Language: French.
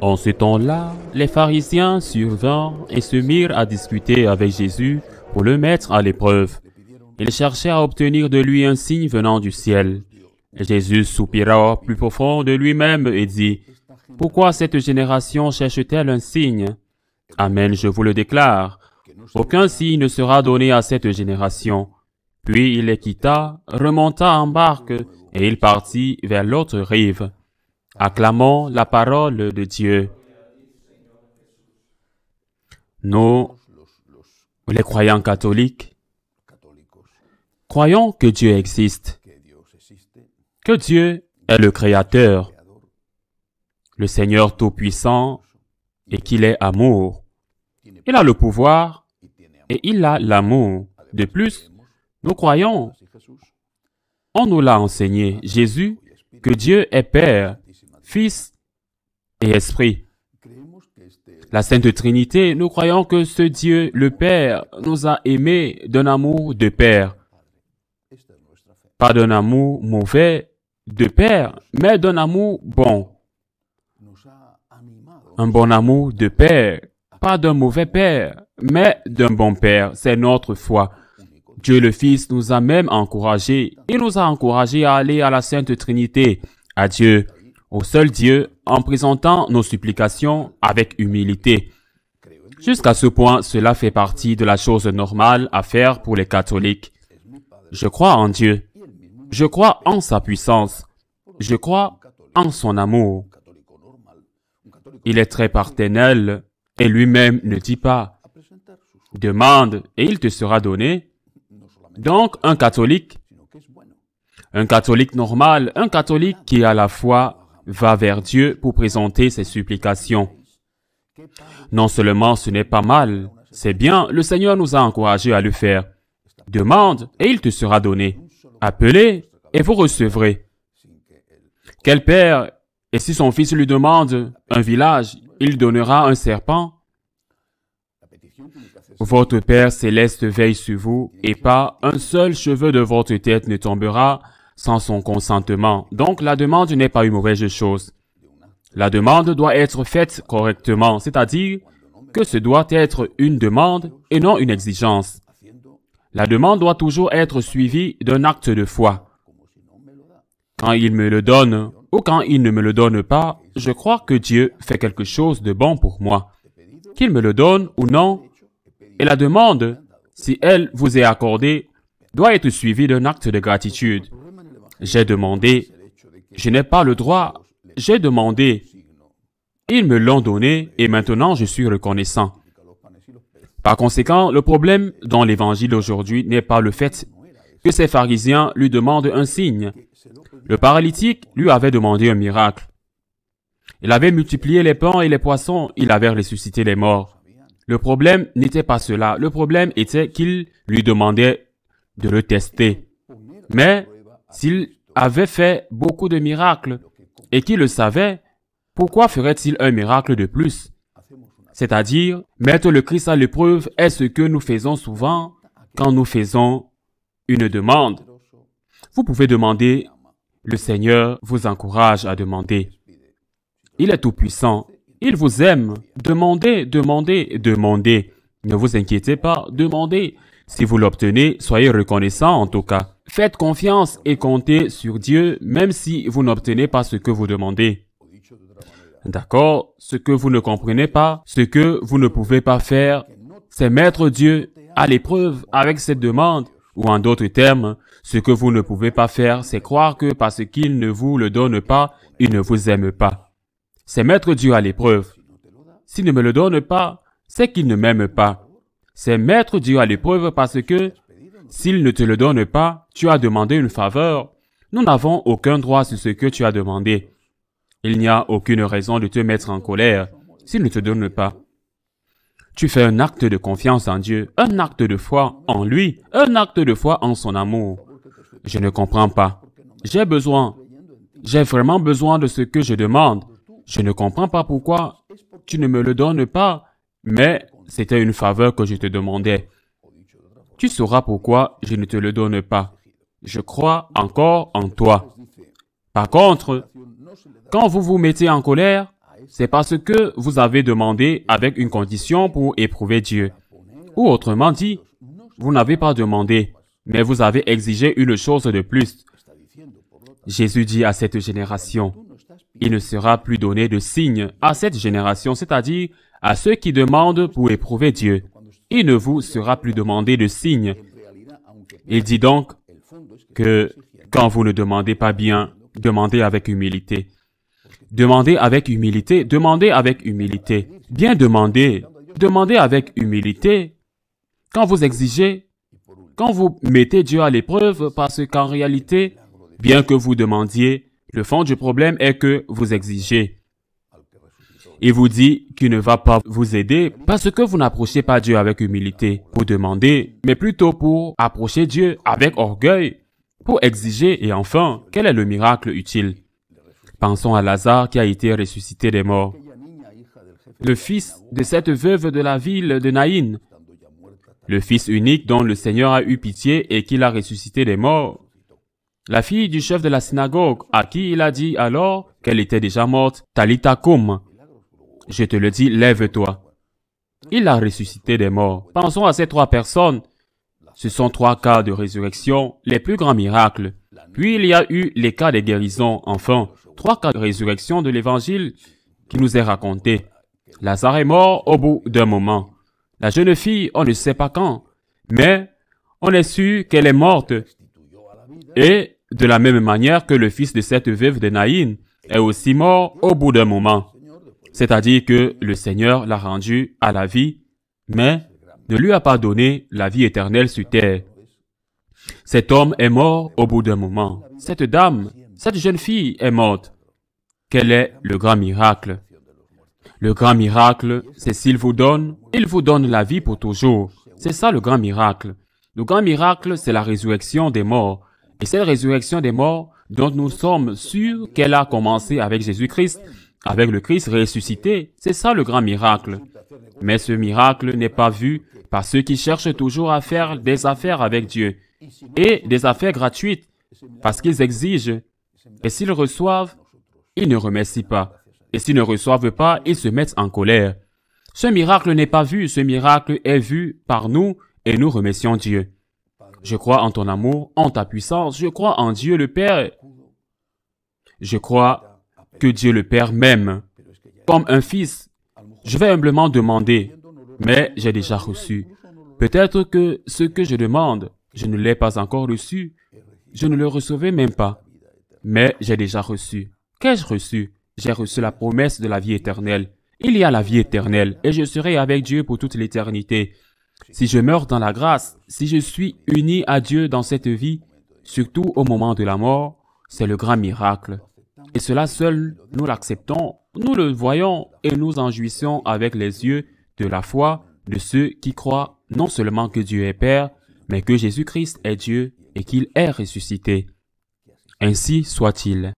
En ce temps-là, les pharisiens survinrent et se mirent à discuter avec Jésus pour le mettre à l'épreuve. Ils cherchaient à obtenir de lui un signe venant du ciel. Jésus soupira plus profond de lui-même et dit, Pourquoi cette génération cherche-t-elle un signe Amen, je vous le déclare. Aucun signe ne sera donné à cette génération. Puis il les quitta, remonta en barque, et il partit vers l'autre rive. acclamant la parole de Dieu. Nous, les croyants catholiques, croyons que Dieu existe, que Dieu est le Créateur, le Seigneur Tout-Puissant, et qu'il est amour. Il a le pouvoir et il a l'amour. De plus, nous croyons, on nous l'a enseigné, Jésus, que Dieu est Père, Fils et Esprit. La Sainte Trinité, nous croyons que ce Dieu, le Père, nous a aimés d'un amour de Père. Pas d'un amour mauvais de Père, mais d'un amour bon. Un bon amour de Père pas d'un mauvais père, mais d'un bon père. C'est notre foi. Dieu le Fils nous a même encouragés. Il nous a encouragés à aller à la Sainte Trinité, à Dieu, au seul Dieu, en présentant nos supplications avec humilité. Jusqu'à ce point, cela fait partie de la chose normale à faire pour les catholiques. Je crois en Dieu. Je crois en sa puissance. Je crois en son amour. Il est très partenel. Et lui-même ne dit pas, demande et il te sera donné. Donc, un catholique, un catholique normal, un catholique qui à la fois va vers Dieu pour présenter ses supplications. Non seulement ce n'est pas mal, c'est bien, le Seigneur nous a encouragés à le faire. Demande et il te sera donné. Appelez et vous recevrez. Quel père, et si son fils lui demande un village, il donnera un serpent. Votre Père céleste veille sur vous, et pas un seul cheveu de votre tête ne tombera sans son consentement. Donc la demande n'est pas une mauvaise chose. La demande doit être faite correctement, c'est-à-dire que ce doit être une demande et non une exigence. La demande doit toujours être suivie d'un acte de foi. Quand il me le donne ou quand il ne me le donne pas, je crois que Dieu fait quelque chose de bon pour moi. Qu'il me le donne ou non, et la demande, si elle vous est accordée, doit être suivie d'un acte de gratitude. J'ai demandé, je n'ai pas le droit, j'ai demandé, ils me l'ont donné et maintenant je suis reconnaissant. Par conséquent, le problème dans l'Évangile aujourd'hui n'est pas le fait que ces pharisiens lui demandent un signe. Le paralytique lui avait demandé un miracle. Il avait multiplié les pains et les poissons, il avait ressuscité les morts. Le problème n'était pas cela, le problème était qu'il lui demandait de le tester. Mais s'il avait fait beaucoup de miracles et qu'il le savait, pourquoi ferait-il un miracle de plus C'est-à-dire, mettre le Christ à l'épreuve est ce que nous faisons souvent quand nous faisons une demande. Vous pouvez demander, le Seigneur vous encourage à demander. Il est tout-puissant. Il vous aime. Demandez, demandez, demandez. Ne vous inquiétez pas, demandez. Si vous l'obtenez, soyez reconnaissant en tout cas. Faites confiance et comptez sur Dieu même si vous n'obtenez pas ce que vous demandez. D'accord Ce que vous ne comprenez pas, ce que vous ne pouvez pas faire, c'est mettre Dieu à l'épreuve avec cette demande. Ou en d'autres termes, ce que vous ne pouvez pas faire, c'est croire que parce qu'il ne vous le donne pas, il ne vous aime pas c'est mettre Dieu à l'épreuve. S'il ne me le donne pas, c'est qu'il ne m'aime pas. C'est mettre Dieu à l'épreuve parce que s'il ne te le donne pas, tu as demandé une faveur. Nous n'avons aucun droit sur ce que tu as demandé. Il n'y a aucune raison de te mettre en colère s'il ne te donne pas. Tu fais un acte de confiance en Dieu, un acte de foi en lui, un acte de foi en son amour. Je ne comprends pas. J'ai besoin. J'ai vraiment besoin de ce que je demande je ne comprends pas pourquoi tu ne me le donnes pas, mais c'était une faveur que je te demandais. Tu sauras pourquoi je ne te le donne pas. Je crois encore en toi. Par contre, quand vous vous mettez en colère, c'est parce que vous avez demandé avec une condition pour éprouver Dieu. Ou autrement dit, vous n'avez pas demandé, mais vous avez exigé une chose de plus. Jésus dit à cette génération, il ne sera plus donné de signe à cette génération, c'est-à-dire à ceux qui demandent pour éprouver Dieu. Il ne vous sera plus demandé de signe. Il dit donc que quand vous ne demandez pas bien, demandez avec humilité. Demandez avec humilité, demandez avec humilité. Bien demander, demandez avec humilité. Quand vous exigez, quand vous mettez Dieu à l'épreuve, parce qu'en réalité, bien que vous demandiez, le fond du problème est que vous exigez. Il vous dit qu'il ne va pas vous aider parce que vous n'approchez pas Dieu avec humilité pour demander, mais plutôt pour approcher Dieu avec orgueil, pour exiger et enfin, quel est le miracle utile Pensons à Lazare qui a été ressuscité des morts. Le fils de cette veuve de la ville de Naïn, le fils unique dont le Seigneur a eu pitié et qu'il a ressuscité des morts, la fille du chef de la synagogue, à qui il a dit alors qu'elle était déjà morte, Talita Je te le dis, lève-toi. Il a ressuscité des morts. Pensons à ces trois personnes. Ce sont trois cas de résurrection, les plus grands miracles. Puis il y a eu les cas des guérison, enfin, trois cas de résurrection de l'Évangile qui nous est raconté. Lazare est mort au bout d'un moment. La jeune fille, on ne sait pas quand, mais on est sûr qu'elle est morte et de la même manière que le fils de cette veuve de Naïn est aussi mort au bout d'un moment. C'est-à-dire que le Seigneur l'a rendu à la vie, mais ne lui a pas donné la vie éternelle sur terre. Cet homme est mort au bout d'un moment. Cette dame, cette jeune fille est morte. Quel est le grand miracle Le grand miracle, c'est s'il vous donne, il vous donne la vie pour toujours. C'est ça le grand miracle. Le grand miracle, c'est la résurrection des morts. Et cette résurrection des morts, dont nous sommes sûrs qu'elle a commencé avec Jésus-Christ, avec le Christ ressuscité, c'est ça le grand miracle. Mais ce miracle n'est pas vu par ceux qui cherchent toujours à faire des affaires avec Dieu, et des affaires gratuites, parce qu'ils exigent. Et s'ils reçoivent, ils ne remercient pas. Et s'ils ne reçoivent pas, ils se mettent en colère. Ce miracle n'est pas vu, ce miracle est vu par nous, et nous remercions Dieu. Je crois en ton amour, en ta puissance. Je crois en Dieu le Père. Je crois que Dieu le Père m'aime comme un fils. Je vais humblement demander, mais j'ai déjà reçu. Peut-être que ce que je demande, je ne l'ai pas encore reçu. Je ne le recevais même pas. Mais j'ai déjà reçu. Qu'ai-je reçu J'ai reçu la promesse de la vie éternelle. Il y a la vie éternelle, et je serai avec Dieu pour toute l'éternité si je meurs dans la grâce, si je suis uni à Dieu dans cette vie, surtout au moment de la mort, c'est le grand miracle. Et cela seul, nous l'acceptons, nous le voyons et nous en jouissons avec les yeux de la foi de ceux qui croient non seulement que Dieu est Père, mais que Jésus-Christ est Dieu et qu'il est ressuscité. Ainsi soit-il.